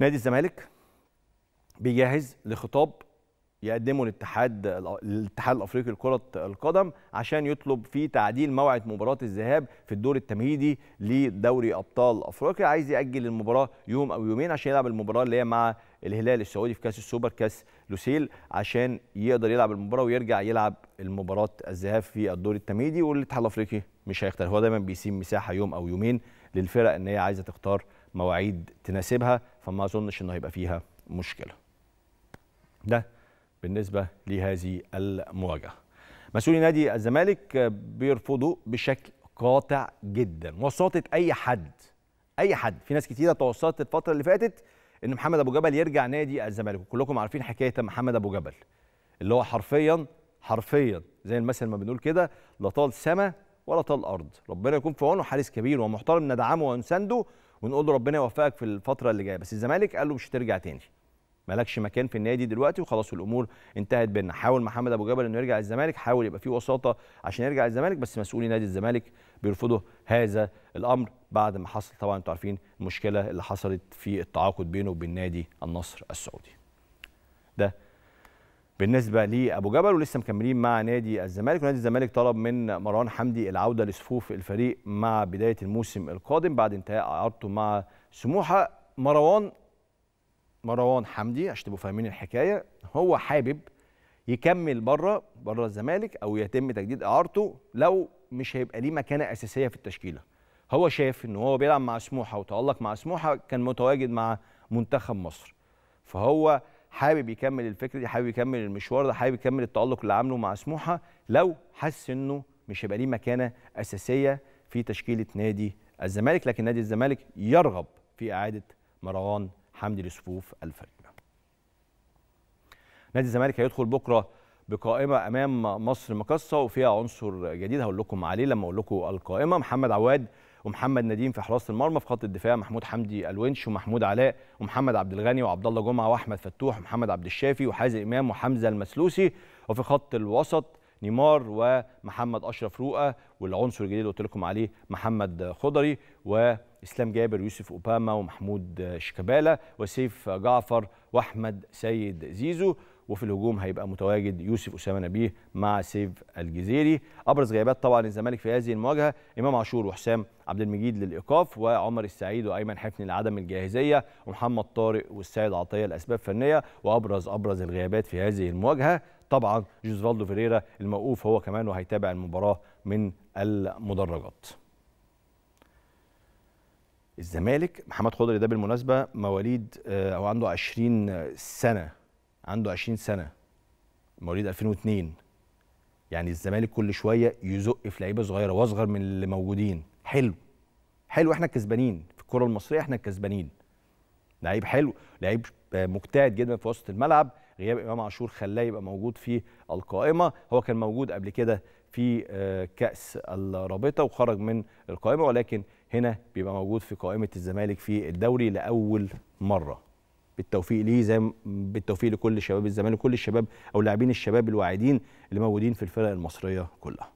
نادي الزمالك بيجهز لخطاب يقدمه الاتحاد الاتحاد الافريقي لكره القدم عشان يطلب فيه تعديل موعد مباراه الذهاب في الدور التمهيدي لدوري ابطال افريقيا عايز ياجل المباراه يوم او يومين عشان يلعب المباراه اللي هي مع الهلال السعودي في كاس السوبر كاس لوسيل عشان يقدر يلعب المباراه ويرجع يلعب المباراه الذهاب في الدور التمهيدي والاتحاد الافريقي مش هيختار هو دايما بيسيب مساحه يوم او يومين للفرق ان هي عايزه تختار مواعيد تناسبها فما اظنش انه هيبقى فيها مشكله ده بالنسبه لهذه المواجهه مسؤولي نادي الزمالك بيرفضوا بشكل قاطع جدا وساطه اي حد اي حد في ناس كتيره توسطت الفتره اللي فاتت ان محمد ابو جبل يرجع نادي الزمالك وكلكم عارفين حكايه محمد ابو جبل اللي هو حرفيا حرفيا زي المثل ما بنقول كده لا طال سما ولا طال ارض ربنا يكون في عونه حارس كبير ومحترم ندعمه ونسنده ونقول له ربنا يوفقك في الفتره اللي جايه بس الزمالك قال له مش هترجع تاني مالكش مكان في النادي دلوقتي وخلاص الامور انتهت بينا حاول محمد ابو جبل انه يرجع الزمالك حاول يبقى في وساطه عشان يرجع الزمالك بس مسؤولي نادي الزمالك بيرفضوا هذا الامر بعد ما حصل طبعا انتوا عارفين المشكله اللي حصلت في التعاقد بينه وبين نادي النصر السعودي ده بالنسبه لابو جبل ولسه مكملين مع نادي الزمالك ونادي الزمالك طلب من مروان حمدي العوده لصفوف الفريق مع بدايه الموسم القادم بعد انتهاء اعارته مع سموحه مروان مروان حمدي عشان تبقوا فاهمين الحكايه هو حابب يكمل بره بره الزمالك او يتم تجديد اعارته لو مش هيبقى ليه مكانه اساسيه في التشكيله هو شاف ان هو بيلعب مع سموحه وتالق مع سموحه كان متواجد مع منتخب مصر فهو حابب يكمل الفكره دي حابب يكمل المشوار ده حابب يكمل التالق اللي عامله مع سموحه لو حس انه مش هيبقى ليه مكانه اساسيه في تشكيله نادي الزمالك لكن نادي الزمالك يرغب في اعاده مروان حمدي لصفوف الفريق نادي الزمالك هيدخل بكره بقائمه امام مصر مقصه وفيها عنصر جديد هقول لكم عليه لما اقول لكم القائمه محمد عواد ومحمد نديم في حراسه المرمى في خط الدفاع محمود حمدي الونش ومحمود علاء ومحمد عبد الغني وعبد الله جمعه واحمد فتوح ومحمد عبد الشافي وحازم امام وحمزه المسلوسي وفي خط الوسط نيمار ومحمد اشرف روقه والعنصر الجديد اللي قلت لكم عليه محمد خضري واسلام جابر ويوسف اوباما ومحمود شيكابالا وسيف جعفر واحمد سيد زيزو وفي الهجوم هيبقى متواجد يوسف اسامه نبيه مع سيف الجزيري ابرز غيابات طبعا الزمالك في هذه المواجهه امام عاشور وحسام عبد المجيد للايقاف وعمر السعيد وايمن حفني لعدم الجاهزيه ومحمد طارق والسيد عطيه لاسباب فنيه وابرز ابرز الغيابات في هذه المواجهه طبعا جوزفالدو فيريرا الموقوف هو كمان وهيتابع المباراه من المدرجات الزمالك محمد خضري ده بالمناسبه مواليد آه، او عنده 20 سنه عنده 20 سنه مواليد 2002 يعني الزمالك كل شويه يزق في لعيبه صغيره واصغر من اللي موجودين حلو حلو احنا الكسبانين في الكره المصريه احنا الكسبانين لعيب حلو لعيب مجتهد جدا في وسط الملعب غياب امام عاشور خلاه يبقى موجود في القائمه هو كان موجود قبل كده في آه، كاس الرابطه وخرج من القائمه ولكن هنا بيبقى موجود في قائمه الزمالك في الدوري لاول مره بالتوفيق ليه زي بالتوفيق لكل شباب الزمالك وكل الشباب او لاعبين الشباب الواعدين اللي موجودين في الفرق المصريه كلها